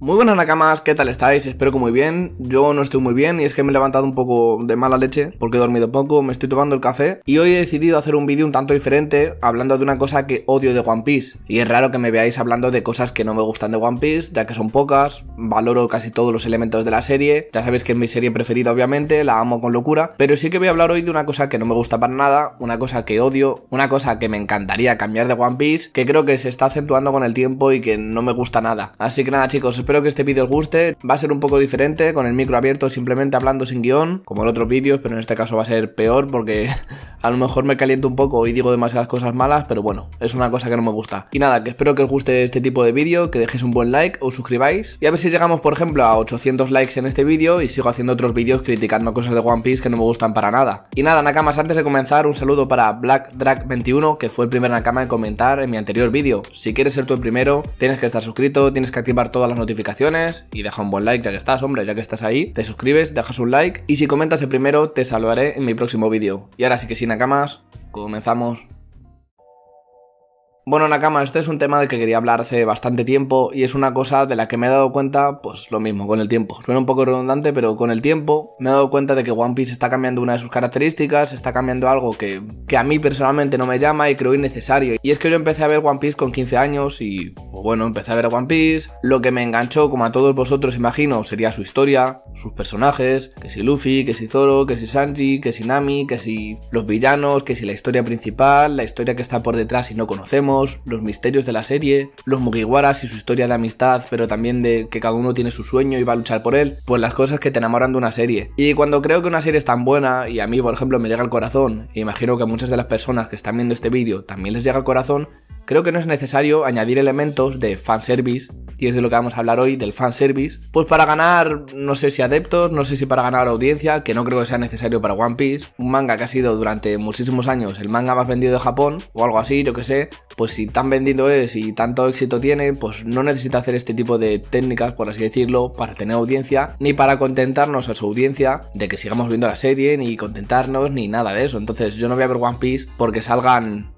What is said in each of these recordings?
Muy buenas Nakamas, ¿qué tal estáis? Espero que muy bien. Yo no estoy muy bien y es que me he levantado un poco de mala leche porque he dormido poco, me estoy tomando el café y hoy he decidido hacer un vídeo un tanto diferente hablando de una cosa que odio de One Piece. Y es raro que me veáis hablando de cosas que no me gustan de One Piece, ya que son pocas, valoro casi todos los elementos de la serie, ya sabéis que es mi serie preferida obviamente, la amo con locura, pero sí que voy a hablar hoy de una cosa que no me gusta para nada, una cosa que odio, una cosa que me encantaría cambiar de One Piece, que creo que se está acentuando con el tiempo y que no me gusta nada. Así que nada chicos, espero que este vídeo os guste. Va a ser un poco diferente, con el micro abierto, simplemente hablando sin guión, como en otros vídeos, pero en este caso va a ser peor porque a lo mejor me caliento un poco y digo demasiadas cosas malas, pero bueno, es una cosa que no me gusta. Y nada, que espero que os guste este tipo de vídeo, que dejéis un buen like, o suscribáis y a ver si llegamos, por ejemplo, a 800 likes en este vídeo y sigo haciendo otros vídeos criticando cosas de One Piece que no me gustan para nada. Y nada, Nakamas, antes de comenzar, un saludo para Black Drag 21, que fue el primer Nakama en comentar en mi anterior vídeo. Si quieres ser tú el primero, tienes que estar suscrito, tienes que activar todas las notificaciones y deja un buen like ya que estás, hombre, ya que estás ahí. Te suscribes, dejas un like y si comentas el primero te salvaré en mi próximo vídeo. Y ahora sí que sin acá más, comenzamos. Bueno, Nakama, este es un tema del que quería hablar hace bastante tiempo y es una cosa de la que me he dado cuenta, pues lo mismo, con el tiempo. Suena un poco redundante, pero con el tiempo me he dado cuenta de que One Piece está cambiando una de sus características, está cambiando algo que, que a mí personalmente no me llama y creo innecesario. Y es que yo empecé a ver One Piece con 15 años y, pues, bueno, empecé a ver a One Piece. Lo que me enganchó, como a todos vosotros imagino, sería su historia, sus personajes, que si Luffy, que si Zoro, que si Sanji, que si Nami, que si los villanos, que si la historia principal, la historia que está por detrás y no conocemos los misterios de la serie, los Mugiwaras y su historia de amistad, pero también de que cada uno tiene su sueño y va a luchar por él, pues las cosas que te enamoran de una serie. Y cuando creo que una serie es tan buena, y a mí por ejemplo me llega al corazón, e imagino que a muchas de las personas que están viendo este vídeo también les llega al corazón, creo que no es necesario añadir elementos de fanservice y es de lo que vamos a hablar hoy, del fanservice, pues para ganar, no sé si adeptos, no sé si para ganar audiencia, que no creo que sea necesario para One Piece, un manga que ha sido durante muchísimos años el manga más vendido de Japón, o algo así, yo que sé, pues si tan vendido es y tanto éxito tiene, pues no necesita hacer este tipo de técnicas, por así decirlo, para tener audiencia, ni para contentarnos a su audiencia de que sigamos viendo la serie, ni contentarnos, ni nada de eso. Entonces yo no voy a ver One Piece porque salgan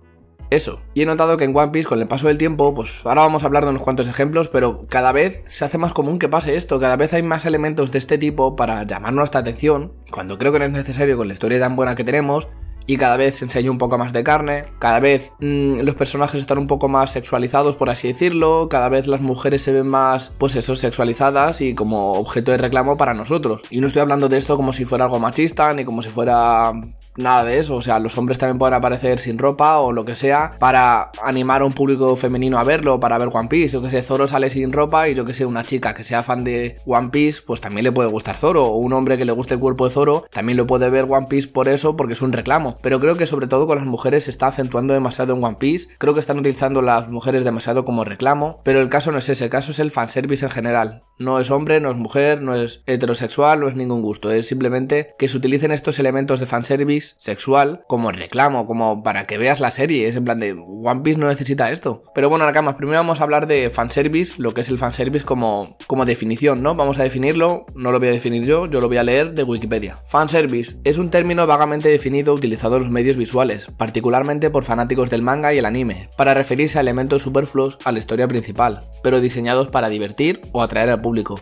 eso. Y he notado que en One Piece, con el paso del tiempo, pues ahora vamos a hablar de unos cuantos ejemplos, pero cada vez se hace más común que pase esto, cada vez hay más elementos de este tipo para llamar nuestra atención, cuando creo que no es necesario con la historia tan buena que tenemos, y cada vez se enseña un poco más de carne, cada vez mm, los personajes están un poco más sexualizados, por así decirlo, cada vez las mujeres se ven más, pues eso, sexualizadas y como objeto de reclamo para nosotros. Y no estoy hablando de esto como si fuera algo machista, ni como si fuera nada de eso. O sea, los hombres también pueden aparecer sin ropa o lo que sea para animar a un público femenino a verlo, para ver One Piece. Yo que sé, Zoro sale sin ropa y yo que sé, una chica que sea fan de One Piece, pues también le puede gustar Zoro. O un hombre que le guste el cuerpo de Zoro también lo puede ver One Piece por eso, porque es un reclamo. Pero creo que sobre todo con las mujeres se está acentuando demasiado en One Piece. Creo que están utilizando las mujeres demasiado como reclamo. Pero el caso no es ese, el caso es el fanservice en general. No es hombre, no es mujer, no es heterosexual, no es ningún gusto. Es simplemente que se utilicen estos elementos de fanservice sexual como reclamo, como para que veas la serie. Es en plan de One Piece no necesita esto. Pero bueno, Nakamas, primero vamos a hablar de fanservice, lo que es el fanservice como, como definición, ¿no? Vamos a definirlo, no lo voy a definir yo, yo lo voy a leer de Wikipedia. Fanservice es un término vagamente definido utilizado en los medios visuales, particularmente por fanáticos del manga y el anime, para referirse a elementos superfluos a la historia principal, pero diseñados para divertir o atraer al público.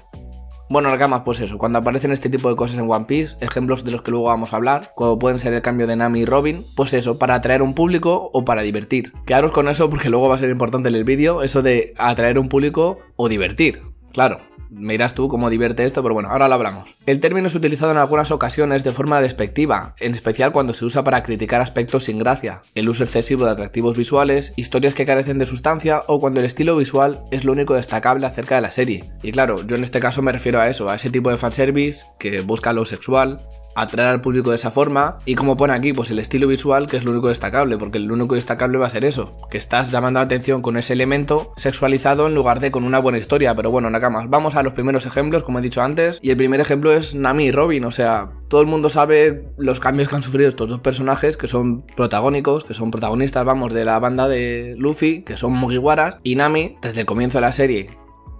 Bueno, gamas, pues eso, cuando aparecen este tipo de cosas en One Piece, ejemplos de los que luego vamos a hablar, como pueden ser el cambio de Nami y Robin, pues eso, para atraer un público o para divertir. Quedaros con eso porque luego va a ser importante en el vídeo, eso de atraer un público o divertir, claro. Me dirás tú cómo divierte esto, pero bueno, ahora lo hablamos. El término es utilizado en algunas ocasiones de forma despectiva, en especial cuando se usa para criticar aspectos sin gracia, el uso excesivo de atractivos visuales, historias que carecen de sustancia o cuando el estilo visual es lo único destacable acerca de la serie. Y claro, yo en este caso me refiero a eso, a ese tipo de fanservice que busca lo sexual, atraer al público de esa forma. Y como pone aquí, pues el estilo visual, que es lo único destacable, porque lo único destacable va a ser eso, que estás llamando la atención con ese elemento sexualizado en lugar de con una buena historia. Pero bueno, nada más vamos a los primeros ejemplos, como he dicho antes. Y el primer ejemplo es Nami y Robin, o sea, todo el mundo sabe los cambios que han sufrido estos dos personajes, que son protagónicos, que son protagonistas, vamos, de la banda de Luffy, que son Mugiwaras, y Nami, desde el comienzo de la serie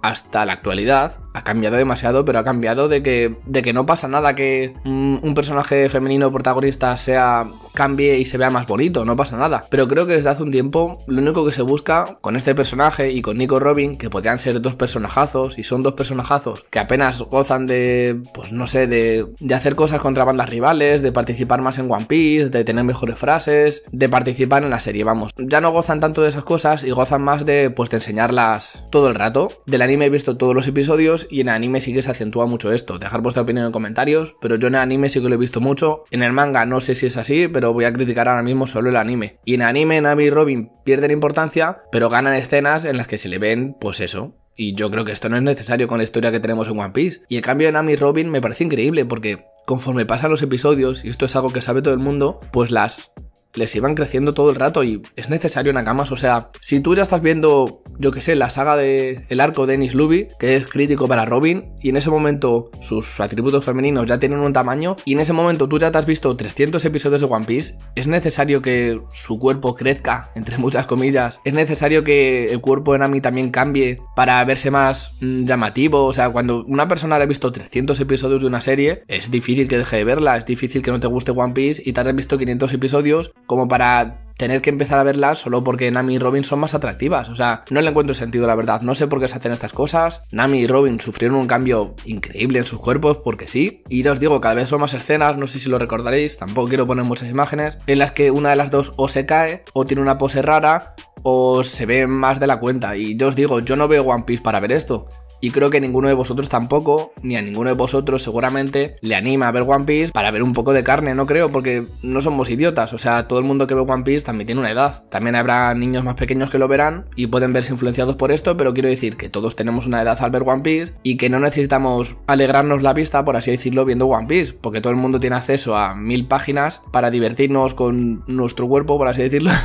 hasta la actualidad, ha cambiado demasiado, pero ha cambiado de que, de que no pasa nada que un, personaje femenino protagonista sea cambie y se vea más bonito, no pasa nada. Pero creo que desde hace un tiempo lo único que se busca con este personaje y con Nico Robin, que podrían ser dos personajazos y son dos personajazos que apenas gozan de, pues no sé, de, de hacer cosas contra bandas rivales, de participar más en One Piece, de tener mejores frases, de participar en la serie, vamos. Ya no gozan tanto de esas cosas y gozan más de, pues, de enseñarlas todo el rato. Del anime he visto todos los episodios y en anime sí que se acentúa mucho esto. Dejar vuestra opinión en comentarios, pero yo en anime sí que lo he visto mucho. En el manga no sé si es así, pero voy a criticar ahora mismo solo el anime. Y en anime Nami y Robin pierden importancia, pero ganan escenas en las que se le ven, pues eso, y yo creo que esto no es necesario con la historia que tenemos en One Piece. Y el cambio en Nami y Robin me parece increíble porque conforme pasan los episodios, y esto es algo que sabe todo el mundo, pues las les iban creciendo todo el rato y es necesario Nakamas. O sea, si tú ya estás viendo, yo que sé, la saga de el arco de Ennis Luby, que es crítico para Robin, y en ese momento sus atributos femeninos ya tienen un tamaño, y en ese momento tú ya te has visto 300 episodios de One Piece, es necesario que su cuerpo crezca, entre muchas comillas, es necesario que el cuerpo de Nami también cambie para verse más mm, llamativo. O sea, cuando una persona le ha visto 300 episodios de una serie, es difícil que deje de verla, es difícil que no te guste One Piece y te has visto 500 episodios como para tener que empezar a verlas solo porque Nami y Robin son más atractivas. O sea, no le encuentro sentido, la verdad. No sé por qué se hacen estas cosas. Nami y Robin sufrieron un cambio increíble en sus cuerpos, porque sí. Y ya os digo, cada vez son más escenas, no sé si lo recordaréis, tampoco quiero poner muchas imágenes, en las que una de las dos o se cae, o tiene una pose rara, o se ve más de la cuenta. Y yo os digo, yo no veo One Piece para ver esto. Y creo que ninguno de vosotros tampoco, ni a ninguno de vosotros seguramente, le anima a ver One Piece para ver un poco de carne, no creo, porque no somos idiotas. O sea, todo el mundo que ve One Piece también tiene una edad. También habrá niños más pequeños que lo verán y pueden verse influenciados por esto, pero quiero decir que todos tenemos una edad al ver One Piece y que no necesitamos alegrarnos la vista, por así decirlo, viendo One Piece, porque todo el mundo tiene acceso a mil páginas para divertirnos con nuestro cuerpo, por así decirlo.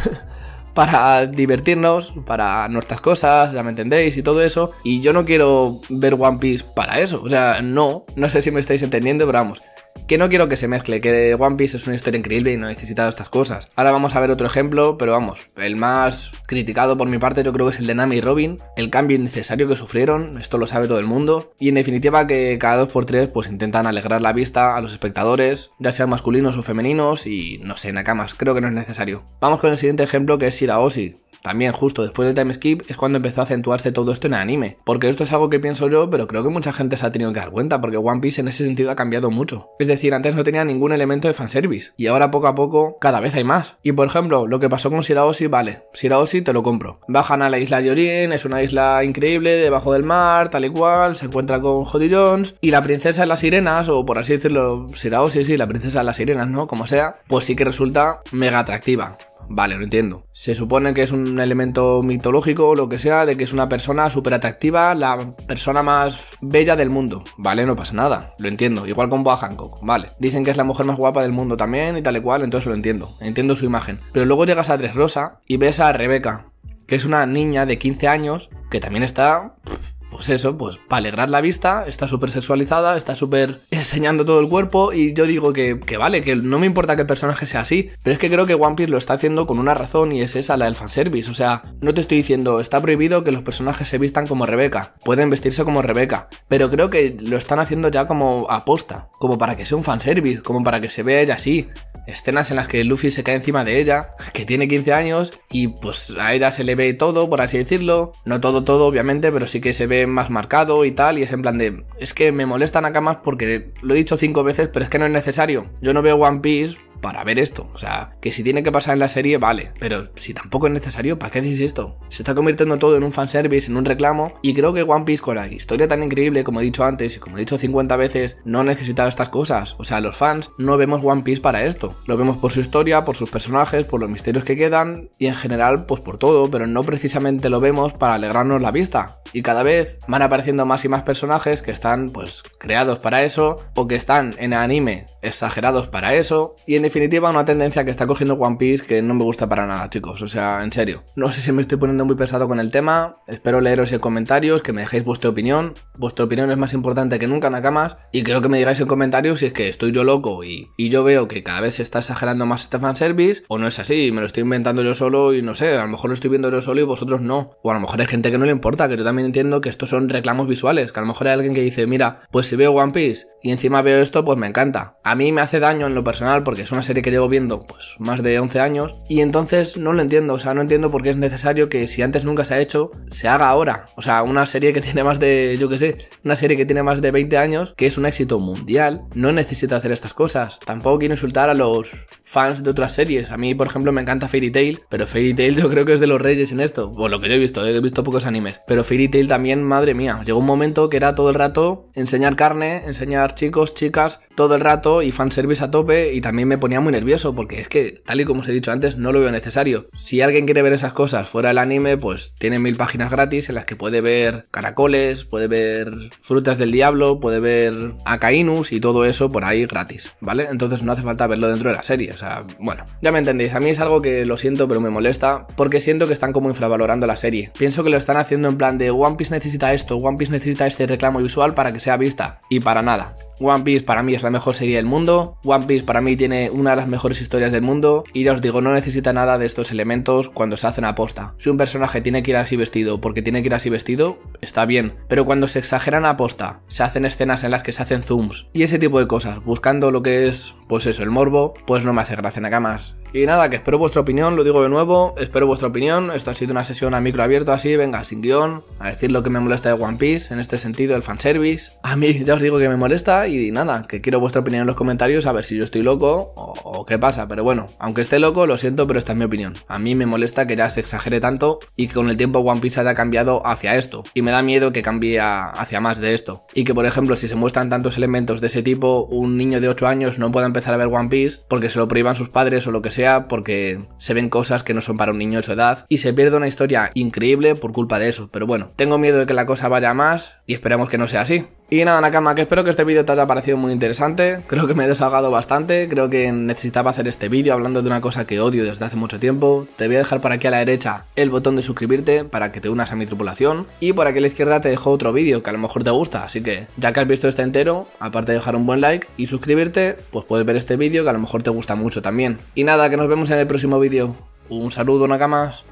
para divertirnos, para nuestras cosas, ya me entendéis y todo eso. Y yo no quiero ver One Piece para eso. O sea, no, no sé si me estáis entendiendo, pero vamos, que no quiero que se mezcle, que One Piece es una historia increíble y no necesita estas cosas. Ahora vamos a ver otro ejemplo, pero vamos, el más criticado por mi parte yo creo que es el de Nami y Robin, el cambio innecesario que sufrieron, esto lo sabe todo el mundo, y en definitiva que cada 2x3 pues intentan alegrar la vista a los espectadores, ya sean masculinos o femeninos y no sé, nakamas, creo que no es necesario. Vamos con el siguiente ejemplo que es Shiraoshi, también justo después de Time Skip es cuando empezó a acentuarse todo esto en anime, porque esto es algo que pienso yo, pero creo que mucha gente se ha tenido que dar cuenta, porque One Piece en ese sentido ha cambiado mucho. Es decir, antes no tenía ningún elemento de fanservice, y ahora poco a poco cada vez hay más. Y por ejemplo, lo que pasó con Shiraoshi, vale, Shiraoshi te lo compro. Bajan a la isla Yorin, es una isla increíble, debajo del mar, tal y cual, se encuentra con Jody Jones, y la princesa de las sirenas, o por así decirlo, Shiraoshi, sí, la princesa de las sirenas, ¿no? Como sea, pues sí que resulta mega atractiva. Vale, lo entiendo. Se supone que es un elemento mitológico o lo que sea, de que es una persona súper atractiva, la persona más bella del mundo. Vale, no pasa nada, lo entiendo. Igual con Boa Hancock, vale. Dicen que es la mujer más guapa del mundo también y tal y cual, entonces lo entiendo. Entiendo su imagen. Pero luego llegas a Tres Rosa y ves a Rebeca, que es una niña de 15 años que también está pues eso, pues para alegrar la vista, está súper sexualizada, está súper enseñando todo el cuerpo y yo digo que, vale, que no me importa que el personaje sea así, pero es que creo que One Piece lo está haciendo con una razón y es esa, la del fanservice, o sea, no te estoy diciendo, está prohibido que los personajes se vistan como Rebeca, pueden vestirse como Rebeca, pero creo que lo están haciendo ya como aposta, como para que sea un fanservice, como para que se vea ella así, escenas en las que Luffy se cae encima de ella, que tiene 15 años y pues a ella se le ve todo, por así decirlo, no todo todo obviamente, pero sí que se ve más marcado y tal, y es en plan de, es que me molestan acá más porque lo he dicho cinco veces, pero es que no es necesario. Yo no veo One Piece para ver esto. O sea, que si tiene que pasar en la serie, vale. Pero si tampoco es necesario, ¿para qué decís esto? Se está convirtiendo todo en un fanservice, en un reclamo. Y creo que One Piece, con la historia tan increíble, como he dicho antes y como he dicho 50 veces, no ha necesitado estas cosas. O sea, los fans no vemos One Piece para esto. Lo vemos por su historia, por sus personajes, por los misterios que quedan y en general, pues por todo. Pero no precisamente lo vemos para alegrarnos la vista. Y cada vez van apareciendo más y más personajes que están, pues, creados para eso o que están en anime exagerados para eso. Y en definitiva, una tendencia que está cogiendo One Piece que no me gusta para nada, chicos. O sea, en serio. No sé si me estoy poniendo muy pesado con el tema. Espero leeros en comentarios, que me dejéis vuestra opinión. Vuestra opinión es más importante que nunca, Nakamas. Y creo que me digáis en comentarios si es que estoy yo loco y, yo veo que cada vez se está exagerando más este fanservice. O no es así, me lo estoy inventando yo solo y no sé. A lo mejor lo estoy viendo yo solo y vosotros no. O a lo mejor hay gente que no le importa, que yo también entiendo que estos son reclamos visuales. Que a lo mejor hay alguien que dice, mira, pues si veo One Piece y encima veo esto, pues me encanta. A mí me hace daño en lo personal porque es una serie que llevo viendo pues más de 11 años y entonces no lo entiendo, o sea, no entiendo por qué es necesario que si antes nunca se ha hecho, se haga ahora. O sea, una serie que tiene más de, yo qué sé, una serie que tiene más de 20 años, que es un éxito mundial, no necesita hacer estas cosas. Tampoco quiero insultar a los fans de otras series. A mí, por ejemplo, me encanta Fairy Tail, pero Fairy Tail yo creo que es de los reyes en esto, por lo que yo he visto, ¿eh? he visto pocos animes. Pero Fairy Tail también, madre mía, llegó un momento que era todo el rato enseñar carne, enseñar chicos, chicas, todo el rato y fanservice a tope y también me ponía muy nervioso porque es que, tal y como os he dicho antes, no lo veo necesario. Si alguien quiere ver esas cosas fuera del anime, pues tiene mil páginas gratis en las que puede ver caracoles, puede ver frutas del diablo, puede ver Akainus y todo eso por ahí gratis, ¿vale? Entonces no hace falta verlo dentro de la serie bueno, ya me entendéis. A mí es algo que lo siento, pero me molesta, porque siento que están como infravalorando la serie. Pienso que lo están haciendo en plan de One Piece necesita esto, One Piece necesita este reclamo visual para que sea vista, y para nada. One Piece para mí es la mejor serie del mundo. One Piece para mí tiene una de las mejores historias del mundo. Y ya os digo, no necesita nada de estos elementos cuando se hacen aposta. Si un personaje tiene que ir así vestido porque tiene que ir así vestido, está bien. Pero cuando se exageran aposta, se hacen escenas en las que se hacen zooms y ese tipo de cosas, buscando lo que es, pues eso, el morbo, pues no me hace gracia nada más. Y nada, que espero vuestra opinión, lo digo de nuevo, espero vuestra opinión. Esto ha sido una sesión a micro abierto así, venga, sin guión, a decir lo que me molesta de One Piece, en este sentido, el fanservice. A mí ya os digo que me molesta y nada, que quiero vuestra opinión en los comentarios a ver si yo estoy loco o, qué pasa. Pero bueno, aunque esté loco, lo siento, pero esta es mi opinión. A mí me molesta que ya se exagere tanto y que con el tiempo One Piece haya cambiado hacia esto. Y me da miedo que cambie hacia más de esto. Y que, por ejemplo, si se muestran tantos elementos de ese tipo, un niño de 8 años no pueda empezar a ver One Piece porque se lo prohíban sus padres o lo que sea porque se ven cosas que no son para un niño de su edad y se pierde una historia increíble por culpa de eso. Pero bueno, tengo miedo de que la cosa vaya más y esperamos que no sea así. Y nada, Nakama, que espero que este vídeo te haya parecido muy interesante. Creo que me he desahogado bastante. Creo que necesitaba hacer este vídeo hablando de una cosa que odio desde hace mucho tiempo. Te voy a dejar por aquí a la derecha el botón de suscribirte para que te unas a mi tripulación. Y por aquí a la izquierda te dejo otro vídeo que a lo mejor te gusta. Así que ya que has visto este entero, aparte de dejar un buen like y suscribirte, pues puedes ver este vídeo que a lo mejor te gusta mucho también. Y nada, que nos vemos en el próximo vídeo. Un saludo, Nakamas.